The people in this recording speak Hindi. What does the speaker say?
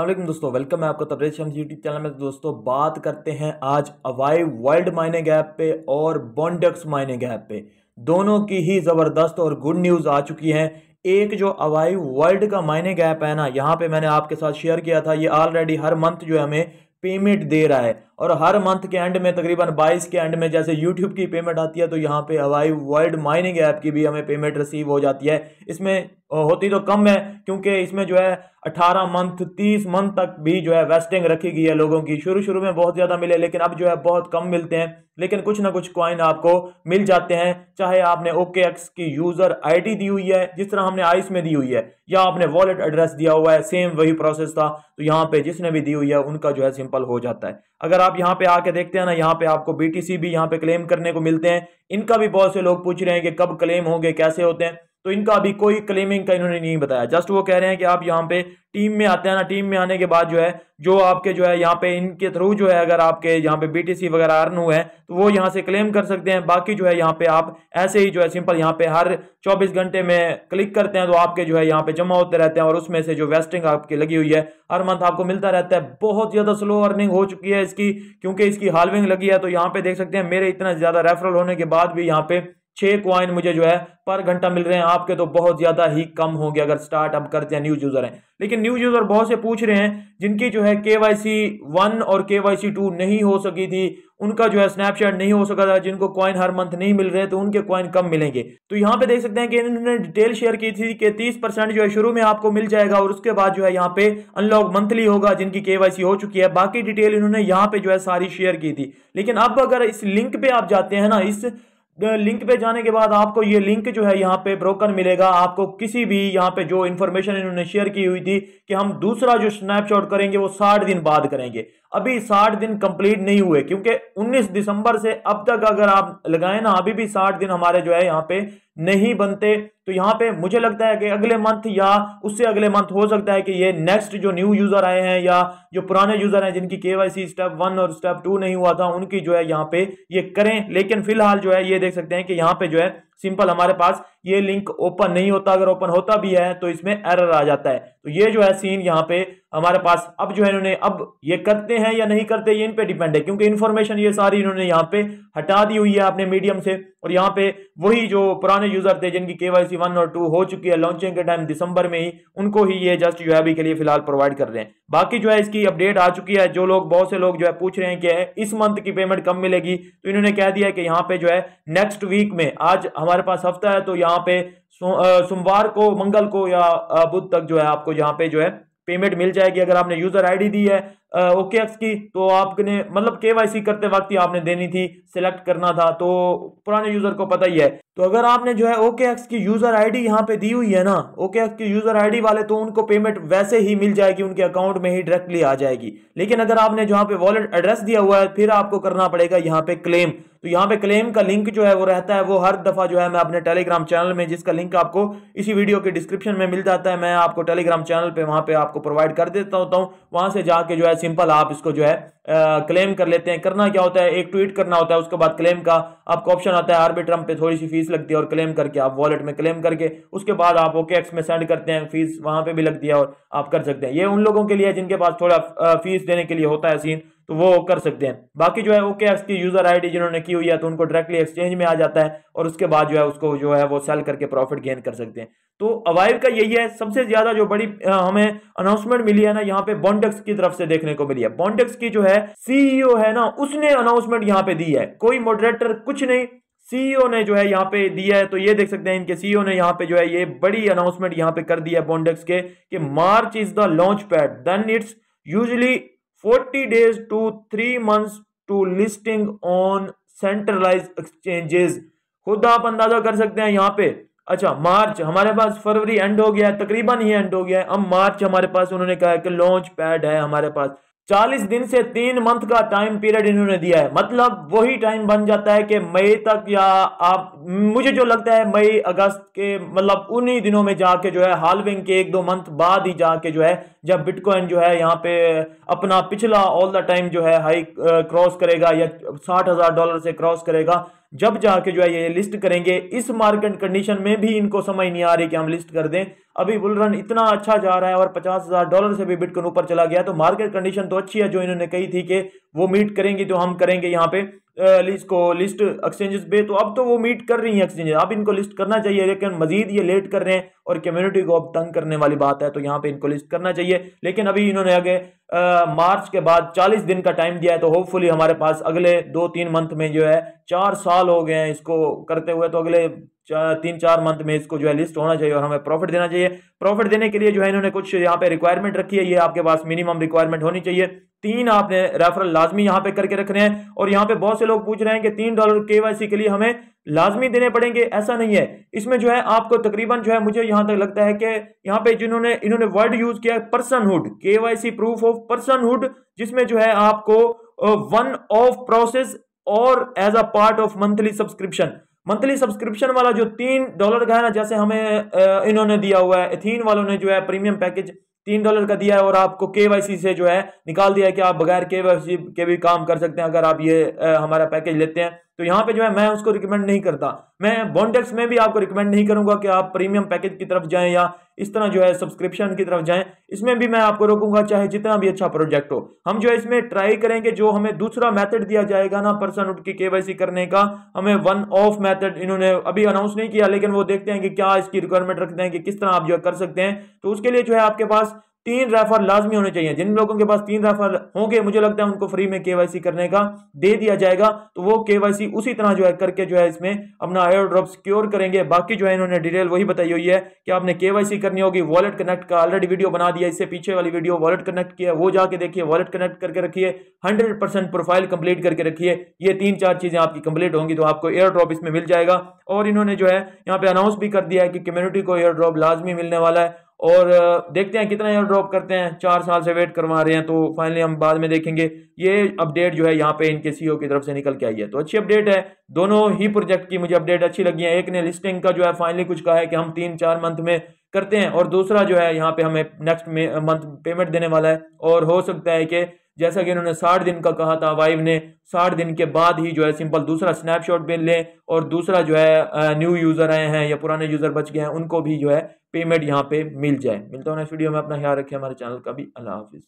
अल्लाम दोस्तों वेलकम है आपका तब्रेज शम्स यूट्यूब चैनल में दोस्तों बात करते हैं आज अवाई वर्ल्ड माइने गैप पे और बॉन्डक्स माइने गैप पे दोनों की ही ज़बरदस्त और गुड न्यूज़ आ चुकी है एक जो अवाई वर्ल्ड का माइने गैप है ना यहाँ पे मैंने आपके साथ शेयर किया था ये ऑलरेडी हर मंथ जो है हमें पेमेंट दे रहा है और हर मंथ के एंड में तकरीबन 22 के एंड में जैसे यूट्यूब की पेमेंट आती है तो यहाँ पे हवाई वर्ल्ड माइनिंग ऐप की भी हमें पेमेंट रिसीव हो जाती है इसमें होती तो कम है क्योंकि इसमें जो है 18 मंथ 30 मंथ तक भी जो है वेस्टिंग रखी गई है लोगों की शुरू शुरू में बहुत ज़्यादा मिले लेकिन अब जो है बहुत कम मिलते हैं लेकिन कुछ ना कुछ क्वाइन आपको मिल जाते हैं चाहे आपने ओके एक्स की यूज़र आईडी दी हुई है जिस तरह हमने आइस में दी हुई है या आपने वॉलेट एड्रेस दिया हुआ है सेम वही प्रोसेस था तो यहाँ पे जिसने भी दी हुई है उनका जो है सिंपल हो जाता है अगर आप आप यहाँ पे आके देखते हैं ना यहाँ पे आपको बीटीसी भी यहाँ पे क्लेम करने को मिलते हैं इनका भी बहुत से लोग पूछ रहे हैं कि कब क्लेम होंगे कैसे होते हैं तो इनका अभी कोई क्लेमिंग का इन्होंने नहीं बताया जस्ट वो कह रहे हैं कि आप यहाँ पे टीम में आते हैं ना टीम में आने के बाद जो है जो आपके जो है यहाँ पे इनके थ्रू जो है अगर आपके यहाँ पे बीटीसी वगैरह अर्न हुए हैं तो वो यहाँ से क्लेम कर सकते हैं बाकी जो है यहाँ पे आप ऐसे ही जो है सिंपल यहाँ पे हर चौबीस घंटे में क्लिक करते हैं तो आपके जो है यहाँ पे जमा होते रहते हैं और उसमें से जो वेस्टिंग आपकी लगी हुई है हर मंथ आपको मिलता रहता है बहुत ज़्यादा स्लो अर्निंग हो चुकी है इसकी क्योंकि इसकी हालविंग लगी है तो यहाँ पे देख सकते हैं मेरे इतना ज़्यादा रेफरल होने के बाद भी यहाँ पे छह क्वाइन मुझे जो है पर घंटा मिल रहे हैं आपके तो बहुत ज़्यादा ही कम हो गया अगर स्टार्ट करते हैं न्यूज यूज़र हैं लेकिन न्यूज यूज़र बहुत से पूछ रहे हैं जिनकी जो है के वाई सी वन और के वाई सी टू नहीं हो सकी थी उनका जो है स्नैपशॉट नहीं हो सका था जिनको क्वाइन हर मंथ नहीं मिल रहे तो उनके क्वाइन कम मिलेंगे तो यहाँ पे देख सकते हैं कि इन्होंने डिटेल शेयर की थी कि तीस परसेंट जो है शुरू में आपको मिल जाएगा और उसके बाद जो है यहाँ पे अनलॉक मंथली होगा जिनकी के हो चुकी है बाकी डिटेल इन्होंने यहाँ पे जो है सारी शेयर की थी लेकिन अब अगर इस लिंक पे आप जाते हैं ना इस लिंक पे जाने के बाद आपको ये लिंक जो है यहाँ पे ब्रोकर मिलेगा आपको किसी भी यहाँ पे जो इन्फॉर्मेशन इन्होंने शेयर की हुई थी कि हम दूसरा जो स्नैपशॉट करेंगे वो साठ दिन बाद करेंगे अभी साठ दिन कंप्लीट नहीं हुए क्योंकि 19 दिसंबर से अब तक अगर आप लगाए ना अभी भी साठ दिन हमारे जो है यहाँ पे नहीं बनते तो यहाँ पे मुझे लगता है कि अगले मंथ या उससे अगले मंथ हो सकता है कि ये नेक्स्ट जो न्यू यूज़र आए हैं या जो पुराने यूज़र हैं जिनकी के स्टेप वन और स्टेप टू नहीं हुआ था उनकी जो है यहाँ पे ये करें लेकिन फिलहाल जो है ये देख सकते हैं कि यहाँ पे जो है सिंपल हमारे पास ये लिंक ओपन नहीं होता अगर ओपन होता भी है तो इसमें एरर आ जाता है तो ये जो है सीन यहाँ पे हमारे पास अब जो है इन्होंने अब ये करते हैं या नहीं करते ये इन पे डिपेंड है क्योंकि इन्फॉर्मेशन ये सारी इन्होंने यहाँ पे हटा दी हुई है अपने मीडियम से और यहाँ पे वही जो पुराने यूजर थे जिनकी के वाई सी वन और टू हो चुकी है लॉन्चिंग के टाइम दिसंबर में ही उनको ही ये जस्ट जो है अभी के लिए फिलहाल प्रोवाइड कर रहे हैं बाकी जो है इसकी अपडेट आ चुकी है जो लोग बहुत से लोग जो है पूछ रहे हैं कि इस मंथ की पेमेंट कम मिलेगी तो इन्होंने कह दिया है कि यहाँ पे जो है नेक्स्ट वीक में आज हमारे पास हफ्ता है तो यहाँ पे सोमवार को मंगल को या बुध तक जो है आपको यहाँ पे जो है पेमेंट मिल जाएगी अगर आपने यूजर आईडी दी है ओके एक्स की तो आपने मतलब केवाईसी करते वक्त ही आपने देनी थी सिलेक्ट करना था तो पुराने यूजर को पता ही है तो अगर आपने जो है ओके एक्स की यूजर आईडी यहाँ पे दी हुई है ना ओके एक्स की यूजर आईडी वाले तो उनको पेमेंट वैसे ही मिल जाएगी उनके अकाउंट में ही डायरेक्टली आ जाएगी लेकिन अगर आपने जहाँ पे वॉलेट एड्रेस दिया हुआ है फिर आपको करना पड़ेगा यहाँ पे क्लेम तो यहाँ पे क्लेम का लिंक जो है वो रहता है वो हर दफ़ा जो है मैं अपने टेलीग्राम चैनल में जिसका लिंक आपको इसी वीडियो के डिस्क्रिप्शन में मिल जाता है मैं आपको टेलीग्राम चैनल पर वहाँ पर आपको प्रोवाइड कर देता होता हूँ वहाँ से जाके जो है सिंपल आप इसको जो है आ, क्लेम कर लेते हैं करना क्या होता है एक ट्वीट करना होता है उसके बाद क्लेम का आपको ऑप्शन आता है आर्बिट्रम पे थोड़ी सी फीस लगती है और क्लेम करके आप वॉलेट में क्लेम करके उसके बाद आप ओके एक्स में सेंड करते हैं फीस वहाँ पे भी लगती है और आप कर सकते हैं ये उन लोगों के लिए जिनके पास थोड़ा फीस देने के लिए होता है सीन तो वो कर सकते हैं बाकी जो है ओके एक्स की यूजर आईडी जिन्होंने की हुई है तो उनको डायरेक्टली एक्सचेंज में आ जाता है और उसके बाद जो है उसको जो है वो सेल करके प्रॉफिट गेन कर सकते हैं तो अवाइव का यही है सबसे ज्यादा जो बड़ी हमें अनाउंसमेंट मिली है ना यहाँ पे बॉन्डेक्स की तरफ से देखने को मिली है बॉन्डेक्स की जो है सीईओ e है ना उसने अनाउंसमेंट यहाँ पे दी है कोई मॉडरेटर कुछ नहीं सीईओ e ने जो है यहाँ पे दिया है तो ये देख सकते हैं इनके सीईओ e ने यहाँ पे जो है ये बड़ी अनाउंसमेंट यहाँ पे कर दिया है बॉन्डेक्स के कि March is the launch pad then it's usually 40 days to 3 months to listing on centralized exchanges खुद आप अंदाजा कर सकते हैं यहाँ पे अच्छा मार्च हमारे पास फरवरी एंड हो गया है तकरीबन ही एंड हो गया है अब मार्च हमारे पास उन्होंने कहा है कि लॉन्च पैड है हमारे पास 40 दिन से तीन मंथ का टाइम पीरियड इन्होंने दिया है मतलब वही टाइम बन जाता है कि मई तक या आप मुझे जो लगता है मई अगस्त के मतलब उन्हीं दिनों में जाके जो है हालविंग के एक दो मंथ बाद ही जाके जो है जब बिटकॉइन जो है यहाँ पे अपना पिछला ऑल द टाइम जो है हाई क्रॉस करेगा या साठ डॉलर से क्रॉस करेगा जब जाके जो है ये लिस्ट करेंगे इस मार्केट कंडीशन में भी इनको समझ नहीं आ रही कि हम लिस्ट कर दें अभी बुलरन इतना अच्छा जा रहा है और पचास हज़ार डॉलर से भी बिटकॉइन ऊपर चला गया तो मार्केट कंडीशन तो अच्छी है जो इन्होंने कही थी कि वो मीट करेंगी तो हम करेंगे यहाँ पे लिस्ट को लिस्ट एक्सचेंजेस पे तो अब तो वो मीट कर रही हैं एक्सचेंजेस अब इनको लिस्ट करना चाहिए लेकिन मजीद ये लेट कर रहे हैं और कम्युनिटी को अब तंग करने वाली बात है तो यहाँ पे इनको लिस्ट करना चाहिए लेकिन अभी इन्होंने आगे मार्च के बाद 40 दिन का टाइम दिया है तो होपफुली हमारे पास अगले दो तीन मंथ में जो है चार साल हो गए हैं इसको करते हुए तो अगले तीन चार मंथ में इसको जो है लिस्ट होना चाहिए और हमें प्रॉफिट देना चाहिए प्रॉफिट देने के लिए जो है इन्होंने कुछ यहाँ पे रिक्वायरमेंट रखी है ये आपके पास मिनिमम रिक्वायरमेंट होनी चाहिए तीन आपने रेफरल लाजमी यहाँ पे करके रखने हैं और यहाँ पे बहुत से लोग पूछ रहे हैं कि तीन डॉलर के के लिए हमें लाजमी देने पड़ेंगे ऐसा नहीं है इसमें जो है आपको तकरीबन जो है मुझे यहाँ तक लगता है कि यहाँ पे जिन्होंने इन्होंने वर्ड यूज किया है पर्सनहुड के प्रूफ ऑफ पर्सनहुड जिसमें जो है आपको वन ऑफ प्रोसेस और as a part of monthly subscription monthly subscription वाला जो तीन डॉलर का है ना जैसे हमें इन्होंने दिया हुआ है एथीन वालों ने जो है प्रीमियम पैकेज तीन डॉलर का दिया है और आपको के से जो है निकाल दिया है कि आप बगैर के के भी काम कर सकते हैं अगर आप ये हमारा पैकेज लेते हैं तो यहाँ पे जो है मैं उसको रिकमेंड नहीं करता मैं बॉन्डेक्स में भी आपको रिकमेंड नहीं करूंगा कि आप प्रीमियम पैकेज की तरफ जाएं या इस तरह जो है सब्सक्रिप्शन की तरफ जाएं इसमें भी मैं आपको रोकूंगा चाहे जितना भी अच्छा प्रोजेक्ट हो हम जो है इसमें ट्राई करेंगे जो हमें दूसरा मेथड दिया जाएगा ना पर्सन उठ के केवाईसी करने का हमें वन ऑफ मैथड इन्होंने अभी अनाउंस नहीं किया लेकिन वो देखते हैं कि क्या इसकी रिक्वायरमेंट रखते हैं कि किस तरह आप जो कर सकते हैं तो उसके लिए जो है आपके पास तीन रेफर लाजमी होने चाहिए जिन लोगों के पास तीन रेफर होंगे मुझे लगता है उनको फ्री में केवाईसी करने का दे दिया जाएगा तो वो केवाईसी उसी तरह जो है करके जो है इसमें अपना एयर ड्रॉप सिक्योर करेंगे बाकी जो है इन्होंने डिटेल वही बताई हुई है कि आपने केवाईसी करनी होगी वॉलेट कनेक्ट का ऑलरेडी वीडियो बना दिया इससे पीछे वाली वीडियो वॉलेट कनेक्ट किया वो जाके देखिए वॉलेट कनेक्ट करके रखिए हंड्रेड प्रोफाइल कंप्लीट करके रखिए ये तीन चार चीजें आपकी कंप्लीट होंगी तो आपको एयर ड्रॉप इसमें मिल जाएगा और इन्होंने जो है यहाँ पे अनाउंस भी कर दिया है कि कम्युनिटी को एयर ड्रॉप लाजमी मिलने वाला है और देखते हैं कितना एयर ड्रॉप करते हैं चार साल से वेट करवा रहे हैं तो फाइनली हम बाद में देखेंगे ये अपडेट जो है यहाँ पे इनके सीईओ e की तरफ से निकल के आई है तो अच्छी अपडेट है दोनों ही प्रोजेक्ट की मुझे अपडेट अच्छी लगी है एक ने लिस्टिंग का जो है फाइनली कुछ कहा है कि हम तीन चार मंथ में करते हैं और दूसरा जो है यहाँ पे हमें नेक्स्ट मंथ पेमेंट देने वाला है और हो सकता है कि जैसा कि इन्होंने साठ दिन का कहा था वाइव ने साठ दिन के बाद ही जो है सिंपल दूसरा स्नैपशॉट भी लें और दूसरा जो है न्यू यूज़र आए हैं या पुराने यूज़र बच गए हैं उनको भी जो है पेमेंट यहाँ पे मिल जाए मिलता हूँ नेक्स्ट वीडियो में अपना ख्याल रखें हमारे चैनल का भी अल्लाह हाफिज़